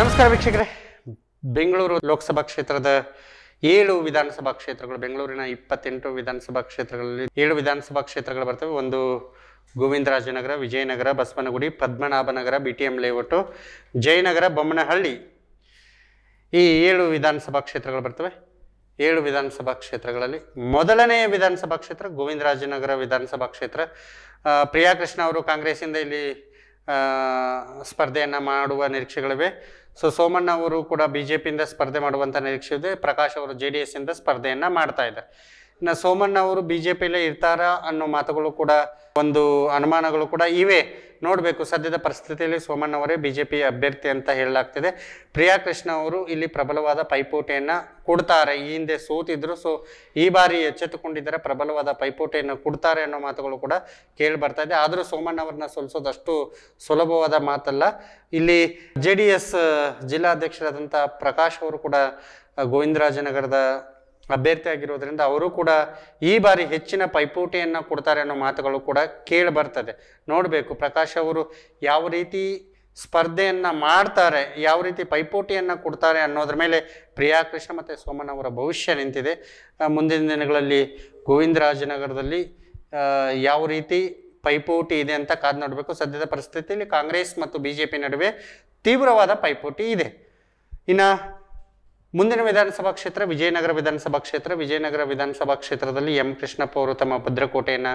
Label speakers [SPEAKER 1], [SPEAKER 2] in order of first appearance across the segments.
[SPEAKER 1] ನಮಸ್ಕಾರ ವೀಕ್ಷಕರೇ ಬೆಂಗಳೂರು ಲೋಕಸಭಾ ಕ್ಷೇತ್ರದ ಏಳು ವಿಧಾನಸಭಾ ಕ್ಷೇತ್ರಗಳು ಬೆಂಗಳೂರಿನ ಇಪ್ಪತ್ತೆಂಟು ವಿಧಾನಸಭಾ ಕ್ಷೇತ್ರಗಳಲ್ಲಿ ಏಳು ವಿಧಾನಸಭಾ ಕ್ಷೇತ್ರಗಳು ಬರ್ತವೆ ಒಂದು Govindarajanagar Vijayanagar Basavanagudi Padmanabhanagar B T M layout Jayanagar Bommanahalli ಈ ಏಳು ವಿಧಾನಸಭಾ ಕ್ಷೇತ್ರಗಳು ಬರ್ತವೆ ಏಳು ವಿಧಾನಸಭಾ ಕ್ಷೇತ್ರಗಳಲ್ಲಿ ಮೊದಲನೆಯ ವಿಧಾನಸಭಾ ಕ್ಷೇತ್ರ ಗೋವಿಂದರಾಜನಗರ ವಿಧಾನಸಭಾ ಕ್ಷೇತ್ರ ಪ್ರಿಯಾಕೃಷ್ಣ ಅವರು ಕಾಂಗ್ರೆಸ್ಸಿಂದ ಇಲ್ಲಿ ಸ್ಪರ್ಧೆಯನ್ನು ಮಾಡುವ ನಿರೀಕ್ಷೆಗಳಿವೆ ಸೊ ಸೋಮಣ್ಣ ಅವರು ಕೂಡ ಬಿ ಜೆ ಪಿಯಿಂದ ಸ್ಪರ್ಧೆ ಮಾಡುವಂಥ ನಿರೀಕ್ಷೆ ಇದೆ ಪ್ರಕಾಶ್ ಅವರು ಜೆ ಡಿ ಇಂದ ಸ್ಪರ್ಧೆಯನ್ನು ಮಾಡ್ತಾ ಇದ್ದಾರೆ ನ ಸೋಮಣ್ಣ ಅವರು ಬಿ ಜೆ ಪಿಲೇ ಇರ್ತಾರ ಅನ್ನೋ ಮಾತುಗಳು ಕೂಡ ಒಂದು ಅನುಮಾನಗಳು ಕೂಡ ಇವೆ ನೋಡಬೇಕು ಸದ್ಯದ ಪರಿಸ್ಥಿತಿಯಲ್ಲಿ ಸೋಮಣ್ಣ ಅವರೇ ಬಿ ಜೆ ಪಿ ಅಭ್ಯರ್ಥಿ ಅಂತ ಹೇಳಲಾಗ್ತಿದೆ ಪ್ರಿಯಾ ಕೃಷ್ಣ ಅವರು ಇಲ್ಲಿ ಪ್ರಬಲವಾದ ಪೈಪೋಟಿಯನ್ನು ಕೊಡ್ತಾರೆ ಈ ಹಿಂದೆ ಸೋತಿದ್ರು ಸೊ ಈ ಬಾರಿ ಎಚ್ಚೆತ್ತುಕೊಂಡಿದ್ದರೆ ಪ್ರಬಲವಾದ ಪೈಪೋಟಿಯನ್ನು ಕೊಡ್ತಾರೆ ಅನ್ನೋ ಮಾತುಗಳು ಕೂಡ ಕೇಳಿ ಬರ್ತಾ ಇದೆ ಆದರೂ ಸೋಮಣ್ಣ ಅವ್ರನ್ನ ಸೋಲಿಸೋದಷ್ಟು ಸುಲಭವಾದ ಮಾತಲ್ಲ ಇಲ್ಲಿ ಜೆ ಡಿ ಎಸ್ ಜಿಲ್ಲಾಧ್ಯಕ್ಷರಾದಂಥ ಪ್ರಕಾಶ್ ಅವರು ಕೂಡ ಗೋವಿಂದರಾಜನಗರದ ಅಭ್ಯರ್ಥಿಯಾಗಿರೋದ್ರಿಂದ ಅವರು ಕೂಡ ಈ ಬಾರಿ ಹೆಚ್ಚಿನ ಪೈಪೋಟಿಯನ್ನು ಕೊಡ್ತಾರೆ ಅನ್ನೋ ಮಾತುಗಳು ಕೂಡ ಕೇಳಿ ಬರ್ತದೆ ನೋಡಬೇಕು ಪ್ರಕಾಶ್ ಅವರು ಯಾವ ರೀತಿ ಸ್ಪರ್ಧೆಯನ್ನು ಮಾಡ್ತಾರೆ ಯಾವ ರೀತಿ ಪೈಪೋಟಿಯನ್ನು ಕೊಡ್ತಾರೆ ಅನ್ನೋದ್ರ ಮೇಲೆ ಪ್ರಿಯಾ ಕೃಷ್ಣ ಮತ್ತು ಸೋಮನ್ ಅವರ ಭವಿಷ್ಯ ನಿಂತಿದೆ ಮುಂದಿನ ದಿನಗಳಲ್ಲಿ ಗೋವಿಂದರಾಜನಗರದಲ್ಲಿ ಯಾವ ರೀತಿ ಪೈಪೋಟಿ ಇದೆ ಅಂತ ಕಾದು ನೋಡಬೇಕು ಸದ್ಯದ ಪರಿಸ್ಥಿತಿಯಲ್ಲಿ ಕಾಂಗ್ರೆಸ್ ಮತ್ತು ಬಿ ಜೆ ಪಿ ನಡುವೆ ತೀವ್ರವಾದ ಪೈಪೋಟಿ ಇದೆ ಇನ್ನು ಮುಂದಿನ ವಿಧಾನಸಭಾ ಕ್ಷೇತ್ರ ವಿಜಯನಗರ ವಿಧಾನಸಭಾ ಕ್ಷೇತ್ರ ವಿಜಯನಗರ ವಿಧಾನಸಭಾ ಕ್ಷೇತ್ರದಲ್ಲಿ ಎಂ ಕೃಷ್ಣಪ್ಪ ಅವರು ತಮ್ಮ ಭದ್ರಕೋಟೆಯನ್ನು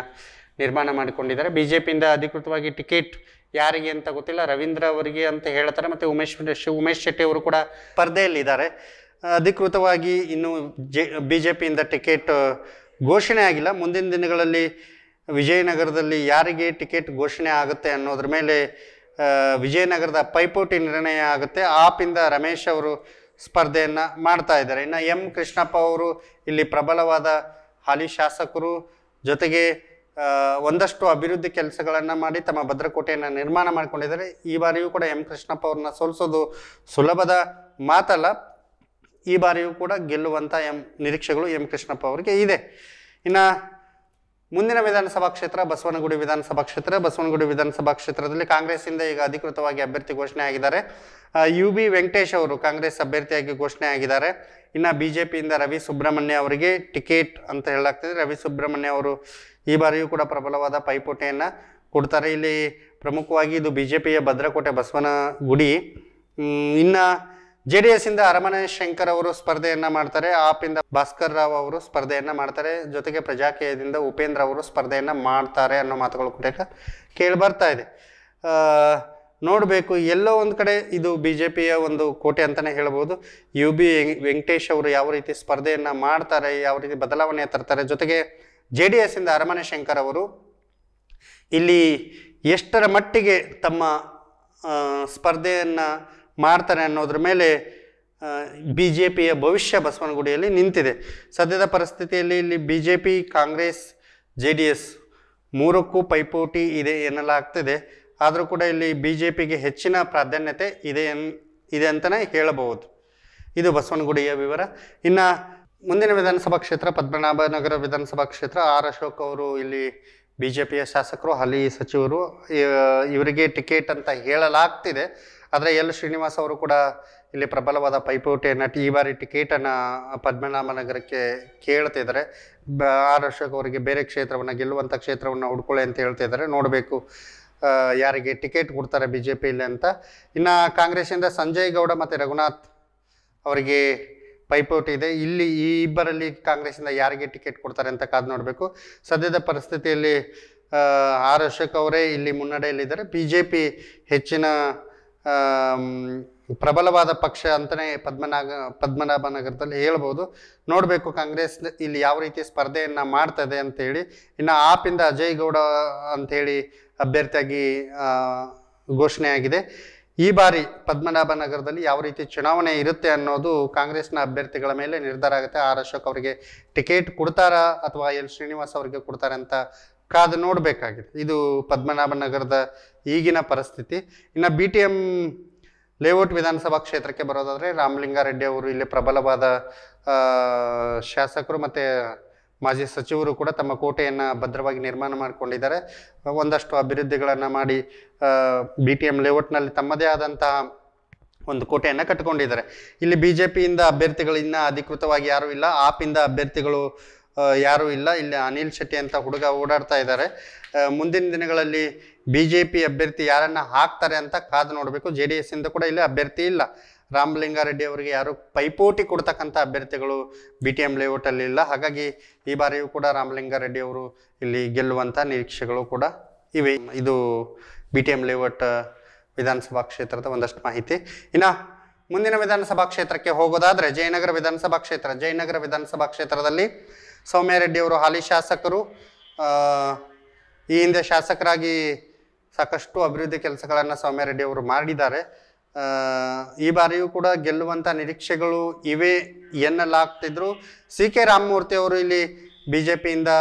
[SPEAKER 1] ನಿರ್ಮಾಣ ಮಾಡಿಕೊಂಡಿದ್ದಾರೆ ಬಿಜೆಪಿಯಿಂದ ಅಧಿಕೃತವಾಗಿ ಟಿಕೆಟ್ ಯಾರಿಗೆ ಅಂತ ಗೊತ್ತಿಲ್ಲ ರವೀಂದ್ರ ಅವರಿಗೆ ಅಂತ ಹೇಳ್ತಾರೆ ಮತ್ತು ಉಮೇಶ್ ಉಮೇಶ್ ಶೆಟ್ಟಿ ಅವರು ಕೂಡ ಸ್ಪರ್ಧೆಯಲ್ಲಿದ್ದಾರೆ ಅಧಿಕೃತವಾಗಿ ಇನ್ನೂ ಜೆ ಬಿ ಜೆ ಪಿಯಿಂದ ಟಿಕೆಟ್ ಘೋಷಣೆ ಆಗಿಲ್ಲ ಮುಂದಿನ ದಿನಗಳಲ್ಲಿ ವಿಜಯನಗರದಲ್ಲಿ ಯಾರಿಗೆ ಟಿಕೆಟ್ ಘೋಷಣೆ ಆಗುತ್ತೆ ಅನ್ನೋದ್ರ ಮೇಲೆ ವಿಜಯನಗರದ ಪೈಪೋಟಿ ನಿರ್ಣಯ ಆಗುತ್ತೆ ಆಪಿಂದ ರಮೇಶ್ ಅವರು ಸ್ಪರ್ಧೆಯನ್ನು ಮಾಡ್ತಾ ಇದ್ದಾರೆ ಇನ್ನು ಎಂ ಕೃಷ್ಣಪ್ಪ ಅವರು ಇಲ್ಲಿ ಪ್ರಬಲವಾದ ಹಾಲಿ ಶಾಸಕರು ಜೊತೆಗೆ ಒಂದಷ್ಟು ಅಭಿವೃದ್ಧಿ ಕೆಲಸಗಳನ್ನು ಮಾಡಿ ತಮ್ಮ ಭದ್ರಕೋಟೆಯನ್ನು ನಿರ್ಮಾಣ ಮಾಡಿಕೊಂಡಿದ್ದಾರೆ ಈ ಬಾರಿಯೂ ಕೂಡ ಎಂ ಕೃಷ್ಣಪ್ಪ ಅವ್ರನ್ನ ಸೋಲಿಸೋದು ಸುಲಭದ ಮಾತಲ್ಲ ಈ ಬಾರಿಯೂ ಕೂಡ ಗೆಲ್ಲುವಂಥ ಎಂ ನಿರೀಕ್ಷೆಗಳು ಎಂ ಕೃಷ್ಣಪ್ಪ ಅವರಿಗೆ ಇದೆ ಇನ್ನು ಮುಂದಿನ ವಿಧಾನಸಭಾ ಕ್ಷೇತ್ರ ಬಸವನಗುಡಿ ವಿಧಾನಸಭಾ ಕ್ಷೇತ್ರ ಬಸವನಗುಡಿ ವಿಧಾನಸಭಾ ಕ್ಷೇತ್ರದಲ್ಲಿ ಕಾಂಗ್ರೆಸ್ಸಿಂದ ಈಗ ಅಧಿಕೃತವಾಗಿ ಅಭ್ಯರ್ಥಿ ಘೋಷಣೆ ಆಗಿದ್ದಾರೆ ಯು ಬಿ ವೆಂಕಟೇಶ್ ಅವರು ಕಾಂಗ್ರೆಸ್ ಅಭ್ಯರ್ಥಿಯಾಗಿ ಘೋಷಣೆ ಆಗಿದ್ದಾರೆ ಇನ್ನು ಬಿ ಜೆ ಪಿಯಿಂದ ರವಿ ಸುಬ್ರಹ್ಮಣ್ಯ ಅವರಿಗೆ ಟಿಕೆಟ್ ಅಂತ ಹೇಳಲಾಗ್ತದೆ ರವಿ ಸುಬ್ರಹ್ಮಣ್ಯ ಅವರು ಈ ಬಾರಿಯೂ ಕೂಡ ಪ್ರಬಲವಾದ ಪೈಪೋಟಿಯನ್ನು ಕೊಡ್ತಾರೆ ಇಲ್ಲಿ ಪ್ರಮುಖವಾಗಿ ಇದು ಬಿ ಜೆ ಪಿಯ ಭದ್ರಕೋಟೆ ಬಸವನಗುಡಿ ಇನ್ನು ಎಸ್ ಇಂದ ಅರಮನೆ ಶಂಕರ್ ಅವರು ಸ್ಪರ್ಧೆಯನ್ನ ಮಾಡ್ತಾರೆ ಆಪಿಂದ ಭಾಸ್ಕರ್ ರಾವ್ ಅವರು ಸ್ಪರ್ಧೆಯನ್ನ ಮಾಡ್ತಾರೆ ಜೊತೆಗೆ ಪ್ರಜಾಕೀಯದಿಂದ ಉಪೇಂದ್ರ ಅವರು ಸ್ಪರ್ಧೆಯನ್ನ ಮಾಡ್ತಾರೆ ಅನ್ನೋ ಮಾತುಗಳು ಕೂಡ ಕೇಳಿ ಬರ್ತಾ ಇದೆ ನೋಡಬೇಕು ಎಲ್ಲೋ ಒಂದು ಕಡೆ ಇದು ಬಿ ಜೆ ಪಿಯ ಒಂದು ಕೋಟೆ ಅಂತಲೇ ಹೇಳ್ಬೋದು ಯು ಬಿ ವೆಂಕಟೇಶ್ ಅವರು ಯಾವ ರೀತಿ ಸ್ಪರ್ಧೆಯನ್ನು ಮಾಡ್ತಾರೆ ಯಾವ ರೀತಿ ಬದಲಾವಣೆ ತರ್ತಾರೆ ಜೊತೆಗೆ ಜೆ ಡಿ ಎಸ್ಸಿಂದ ಅರಮನೆ ಶಂಕರ್ ಅವರು ಇಲ್ಲಿ ಎಷ್ಟರ ಮಟ್ಟಿಗೆ ತಮ್ಮ ಸ್ಪರ್ಧೆಯನ್ನು ಮಾಡ್ತಾರೆ ಅನ್ನೋದ್ರ ಮೇಲೆ ಬಿ ಜೆ ಪಿಯ ಭವಿಷ್ಯ ಬಸವನಗುಡಿಯಲ್ಲಿ ನಿಂತಿದೆ ಸದ್ಯದ ಪರಿಸ್ಥಿತಿಯಲ್ಲಿ ಇಲ್ಲಿ B J P Congress J D S ಮೂರಕ್ಕೂ ಪೈಪೋಟಿ ಇದೆ ಎನ್ನಲಾಗ್ತಿದೆ ಆದರೂ ಕೂಡ ಇಲ್ಲಿ ಬಿ ಜೆ ಪಿಗೆ ಹೆಚ್ಚಿನ ಪ್ರಾಧಾನ್ಯತೆ ಇದೆ ಎನ್ ಇದೆ ಅಂತಲೇ ಹೇಳಬಹುದು ಇದು ಬಸವನಗುಡಿಯ ವಿವರ ಇನ್ನು ಮುಂದಿನ ವಿಧಾನಸಭಾ ಕ್ಷೇತ್ರ ಪದ್ಮನಾಭನಗರ ವಿಧಾನಸಭಾ ಕ್ಷೇತ್ರ ಆರ್ ಅಶೋಕ್ ಅವರು ಇಲ್ಲಿ ಬಿ ಜೆ ಪಿಯ ಶಾಸಕರು ಅಲ್ಲಿ ಸಚಿವರು ಇವರಿಗೆ ಟಿಕೆಟ್ ಅಂತ ಹೇಳಲಾಗ್ತಿದೆ ಆದರೆ ಎಲ್ ಶ್ರೀನಿವಾಸ್ ಅವರು ಕೂಡ ಇಲ್ಲಿ ಪ್ರಬಲವಾದ ಪೈಪೋಟಿಯನ್ನು ಈ ಬಾರಿ ಟಿಕೆಟನ್ನು ಪದ್ಮನಾಭನಗರಕ್ಕೆ ಕೇಳ್ತಿದ್ದಾರೆ ಬ ಆರ್ ಅಶೋಕ್ ಅವರಿಗೆ ಬೇರೆ ಕ್ಷೇತ್ರವನ್ನು ಗೆಲ್ಲುವಂಥ ಕ್ಷೇತ್ರವನ್ನು ಹುಡ್ಕೊಳ್ಳಿ ಅಂತ ಹೇಳ್ತಿದ್ದಾರೆ ನೋಡಬೇಕು ಯಾರಿಗೆ ಟಿಕೆಟ್ ಕೊಡ್ತಾರೆ ಬಿ ಜೆ ಪಿಯಲ್ಲಿ ಅಂತ ಇನ್ನು ಕಾಂಗ್ರೆಸ್ಸಿಂದ ಸಂಜಯ್ ಗೌಡ ಮತ್ತು ರಘುನಾಥ್ ಅವರಿಗೆ ಪೈಪೋಟಿ ಇದೆ ಇಲ್ಲಿ ಈ ಇಬ್ಬರಲ್ಲಿ ಕಾಂಗ್ರೆಸ್ಸಿಂದ ಯಾರಿಗೆ ಟಿಕೆಟ್ ಕೊಡ್ತಾರೆ ಅಂತ ಕಾದು ನೋಡಬೇಕು ಸದ್ಯದ ಪರಿಸ್ಥಿತಿಯಲ್ಲಿ ಆರ್ ಅಶೋಕ್ ಅವರೇ ಇಲ್ಲಿ ಮುನ್ನಡೆಯಲ್ಲಿದ್ದಾರೆ ಬಿ ಜೆ ಪಿ ಹೆಚ್ಚಿನ ಪ್ರಬಲವಾದ ಪಕ್ಷ ಅಂತಲೇ ಪದ್ಮನಾಗ ಪದ್ಮನಾಭನಗರದಲ್ಲಿ ಹೇಳ್ಬೋದು ನೋಡಬೇಕು ಕಾಂಗ್ರೆಸ್ ಇಲ್ಲಿ ಯಾವ ರೀತಿ ಸ್ಪರ್ಧೆಯನ್ನು ಮಾಡ್ತದೆ ಅಂತೇಳಿ ಇನ್ನು ಆಪಿಂದ ಅಜಯ್ ಗೌಡ ಅಂಥೇಳಿ ಅಭ್ಯರ್ಥಿಯಾಗಿ ಘೋಷಣೆಯಾಗಿದೆ ಈ ಬಾರಿ ನಗರದಲ್ಲಿ ಯಾವ ರೀತಿ ಚುನಾವಣೆ ಇರುತ್ತೆ ಅನ್ನೋದು ಕಾಂಗ್ರೆಸ್ನ ಅಭ್ಯರ್ಥಿಗಳ ಮೇಲೆ ನಿರ್ಧಾರ ಆಗುತ್ತೆ ಆರ್ ಅಶೋಕ್ ಅವರಿಗೆ ಟಿಕೆಟ್ ಕೊಡ್ತಾರಾ ಅಥವಾ ಎಲ್ ಶ್ರೀನಿವಾಸ್ ಅವರಿಗೆ ಕೊಡ್ತಾರೆ ಅಂತ ಕಾದು ನೋಡಬೇಕಾಗಿದೆ ಇದು ನಗರದ ಈಗಿನ ಪರಿಸ್ಥಿತಿ ಇನ್ನು ಬಿ ಟಿ ಎಂ ಲೇಔಟ್ ವಿಧಾನಸಭಾ ಕ್ಷೇತ್ರಕ್ಕೆ ಬರೋದಾದರೆ ರಾಮಲಿಂಗಾರೆಡ್ಡಿ ಅವರು ಇಲ್ಲಿ ಪ್ರಬಲವಾದ ಶಾಸಕರು ಮತ್ತು ಮಾಜಿ ಸಚಿವರು ಕೂಡ ತಮ್ಮ ಕೋಟೆಯನ್ನು ಭದ್ರವಾಗಿ ನಿರ್ಮಾಣ ಮಾಡಿಕೊಂಡಿದ್ದಾರೆ ಒಂದಷ್ಟು ಅಭಿವೃದ್ಧಿಗಳನ್ನು ಮಾಡಿ ಬಿ ಟಿ ಎಂ ಲೇಔಟ್ನಲ್ಲಿ ತಮ್ಮದೇ ಆದಂತಹ ಒಂದು ಕೋಟೆಯನ್ನು ಕಟ್ಟಿಕೊಂಡಿದ್ದಾರೆ ಇಲ್ಲಿ ಬಿ ಜೆ ಪಿಯಿಂದ ಅಭ್ಯರ್ಥಿಗಳು ಇನ್ನೂ ಅಧಿಕೃತವಾಗಿ ಯಾರೂ ಇಲ್ಲ ಆಪಿಂದ ಅಭ್ಯರ್ಥಿಗಳು ಯಾರೂ ಇಲ್ಲ ಇಲ್ಲಿ ಅನಿಲ್ ಶೆಟ್ಟಿ ಅಂತ ಹುಡುಗ ಓಡಾಡ್ತಾ ಇದ್ದಾರೆ ಮುಂದಿನ ದಿನಗಳಲ್ಲಿ ಬಿ ಜೆ ಪಿ ಅಭ್ಯರ್ಥಿ ಯಾರನ್ನ ಹಾಕ್ತಾರೆ ಅಂತ ಕಾದು ನೋಡಬೇಕು ಜೆ ಡಿ ಇಂದ ಕೂಡ ಇಲ್ಲಿ ಅಭ್ಯರ್ಥಿ ಇಲ್ಲ ರಾಮಲಿಂಗಾರೆಡ್ಡಿ ಅವರಿಗೆ ಯಾರು ಪೈಪೋಟಿ ಕೊಡ್ತಕ್ಕಂಥ ಅಭ್ಯರ್ಥಿಗಳು ಬಿ ಟಿ ಎಂ ಲೇಔಟಲ್ಲಿ ಇಲ್ಲ ಹಾಗಾಗಿ ಈ ಬಾರಿಯೂ ಕೂಡ ರಾಮಲಿಂಗಾರೆಡ್ಡಿ ಅವರು ಇಲ್ಲಿ ಗೆಲ್ಲುವಂಥ ನಿರೀಕ್ಷೆಗಳು ಕೂಡ ಇವೆ ಇದು ಬಿ ಟಿ ಎಂ ಲೇಔಟ್ ವಿಧಾನಸಭಾ ಕ್ಷೇತ್ರದ ಒಂದಷ್ಟು ಮಾಹಿತಿ ಇನ್ನು ಮುಂದಿನ ವಿಧಾನಸಭಾ ಕ್ಷೇತ್ರಕ್ಕೆ ಹೋಗೋದಾದರೆ ಜಯನಗರ ವಿಧಾನಸಭಾ ಕ್ಷೇತ್ರ ಜಯನಗರ ವಿಧಾನಸಭಾ ಕ್ಷೇತ್ರದಲ್ಲಿ ಸೌಮ್ಯ ಅವರು ಹಾಲಿ ಶಾಸಕರು ಈ ಹಿಂದೆ ಶಾಸಕರಾಗಿ ಸಾಕಷ್ಟು ಅಭಿವೃದ್ಧಿ ಕೆಲಸಗಳನ್ನು ಸೌಮ್ಯಾರೆಡ್ಡಿಯವರು ಅವರು ಮಾಡಿದ್ದಾರೆ ಈ ಬಾರಿಯೂ ಕೂಡ ಗೆಲ್ಲುವಂಥ ನಿರೀಕ್ಷೆಗಳು ಇವೆ ಎನ್ನಲಾಗ್ತಿದ್ರು ಸಿ ಕೆ ರಾಮಮೂರ್ತಿ ಅವರು ಇಲ್ಲಿ ಬಿ ಜೆ ಪಿಯಿಂದ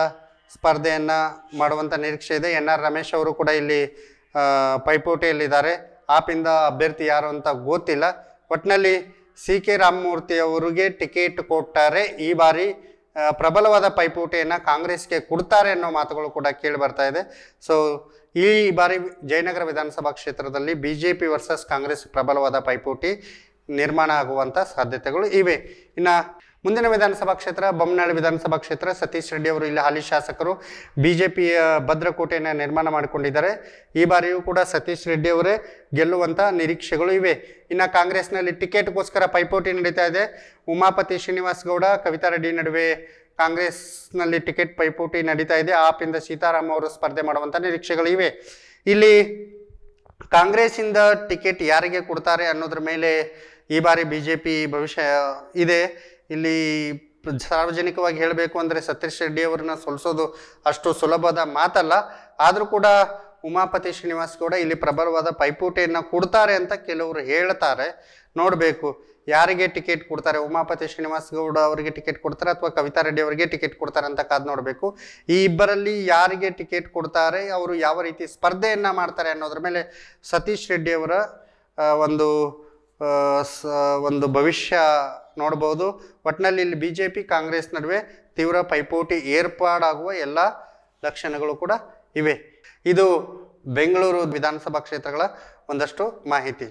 [SPEAKER 1] ಸ್ಪರ್ಧೆಯನ್ನು ಮಾಡುವಂಥ ನಿರೀಕ್ಷೆ ಇದೆ ಎನ್ ಆರ್ ರಮೇಶ್ ಅವರು ಕೂಡ ಇಲ್ಲಿ ಪೈಪೋಟಿಯಲ್ಲಿದ್ದಾರೆ ಆಪಿಂದ ಅಭ್ಯರ್ಥಿ ಯಾರು ಅಂತ ಗೊತ್ತಿಲ್ಲ ಒಟ್ಟಿನಲ್ಲಿ ಸಿ ಕೆ ರಾಮಮೂರ್ತಿ ಅವರಿಗೆ ಟಿಕೆಟ್ ಕೊಟ್ಟಾರೆ ಈ ಬಾರಿ ಪ್ರಬಲವಾದ ಪೈಪೋಟಿಯನ್ನು ಕಾಂಗ್ರೆಸ್ಗೆ ಕೊಡ್ತಾರೆ ಅನ್ನೋ ಮಾತುಗಳು ಕೂಡ ಕೇಳಿ ಬರ್ತಾ ಇದೆ ಸೊ ಈ ಬಾರಿ ಜಯನಗರ ವಿಧಾನಸಭಾ ಕ್ಷೇತ್ರದಲ್ಲಿ B J P versus Congress ಪ್ರಬಲವಾದ ಪೈಪೋಟಿ ನಿರ್ಮಾಣ ಆಗುವಂಥ ಸಾಧ್ಯತೆಗಳು ಇವೆ ಇನ್ನು ಮುಂದಿನ ವಿಧಾನಸಭಾ ಕ್ಷೇತ್ರ ಬೊಮ್ಮನಾಳ ವಿಧಾನಸಭಾ ಕ್ಷೇತ್ರ ಸತೀಶ್ ರೆಡ್ಡಿ ಅವರು ಇಲ್ಲಿ ಹಾಲಿ ಶಾಸಕರು ಬಿಜೆಪಿಯ ಭದ್ರಕೋಟೆಯನ್ನು ನಿರ್ಮಾಣ ಮಾಡಿಕೊಂಡಿದ್ದಾರೆ ಈ ಬಾರಿಯೂ ಕೂಡ ಸತೀಶ್ ರೆಡ್ಡಿ ಅವರೇ ಗೆಲ್ಲುವಂಥ ನಿರೀಕ್ಷೆಗಳು ಇವೆ ಇನ್ನು ಕಾಂಗ್ರೆಸ್ನಲ್ಲಿ ಟಿಕೆಟ್ಗೋಸ್ಕರ ಪೈಪೋಟಿ ನಡೀತಾ ಇದೆ ಉಮಾಪತಿ ಶ್ರೀನಿವಾಸ್ ಗೌಡ ಕವಿತಾ ರೆಡ್ಡಿ ನಡುವೆ ಕಾಂಗ್ರೆಸ್ನಲ್ಲಿ ಟಿಕೆಟ್ ಪೈಪೋಟಿ ನಡೀತಾ ಇದೆ ಆಪಿಂದ ಸೀತಾರಾಮ್ ಅವರು ಸ್ಪರ್ಧೆ ಮಾಡುವಂಥ ನಿರೀಕ್ಷೆಗಳಿವೆ ಇಲ್ಲಿ ಕಾಂಗ್ರೆಸ್ಸಿಂದ ಟಿಕೆಟ್ ಯಾರಿಗೆ ಕೊಡ್ತಾರೆ ಅನ್ನೋದ್ರ ಮೇಲೆ ಈ ಬಾರಿ ಬಿ ಜೆ ಪಿ ಭವಿಷ್ಯ ಇದೆ ಇಲ್ಲಿ ಸಾರ್ವಜನಿಕವಾಗಿ ಹೇಳಬೇಕು ಅಂದರೆ ಸತೀಶ್ ರೆಡ್ಡಿ ಅವ್ರನ್ನ ಸೋಲಿಸೋದು ಅಷ್ಟು ಸುಲಭದ ಮಾತಲ್ಲ ಆದರೂ ಕೂಡ ಉಮಾಪತಿ ಶ್ರೀನಿವಾಸ್ ಕೂಡ ಇಲ್ಲಿ ಪ್ರಬಲವಾದ ಪೈಪೋಟಿಯನ್ನು ಕೊಡ್ತಾರೆ ಅಂತ ಕೆಲವರು ಹೇಳ್ತಾರೆ ನೋಡಬೇಕು ಯಾರಿಗೆ ಟಿಕೆಟ್ ಕೊಡ್ತಾರೆ ಉಮಾಪತಿ ಶ್ರೀನಿವಾಸ್ ಗೌಡ ಅವರಿಗೆ ಟಿಕೆಟ್ ಕೊಡ್ತಾರೆ ಅಥವಾ ಕವಿತಾ ರೆಡ್ಡಿ ಅವರಿಗೆ ಟಿಕೆಟ್ ಕೊಡ್ತಾರೆ ಅಂತ ಕಾದ್ ನೋಡಬೇಕು ಈ ಇಬ್ಬರಲ್ಲಿ ಯಾರಿಗೆ ಟಿಕೆಟ್ ಕೊಡ್ತಾರೆ ಅವರು ಯಾವ ರೀತಿ ಸ್ಪರ್ಧೆಯನ್ನು ಮಾಡ್ತಾರೆ ಅನ್ನೋದ್ರ ಮೇಲೆ ಸತೀಶ್ ರೆಡ್ಡಿಯವರ ಅವರ ಒಂದು ಒಂದು ಭವಿಷ್ಯ ನೋಡ್ಬೋದು ಒಟ್ಟಿನಲ್ಲಿ ಇಲ್ಲಿ ಬಿ ಜೆ ಪಿ ಕಾಂಗ್ರೆಸ್ ನಡುವೆ ತೀವ್ರ ಪೈಪೋಟಿ ಏರ್ಪಾಡಾಗುವ ಎಲ್ಲ ಲಕ್ಷಣಗಳು ಕೂಡ ಇವೆ ಇದು ಬೆಂಗಳೂರು ವಿಧಾನಸಭಾ ಕ್ಷೇತ್ರಗಳ ಒಂದಷ್ಟು ಮಾಹಿತಿ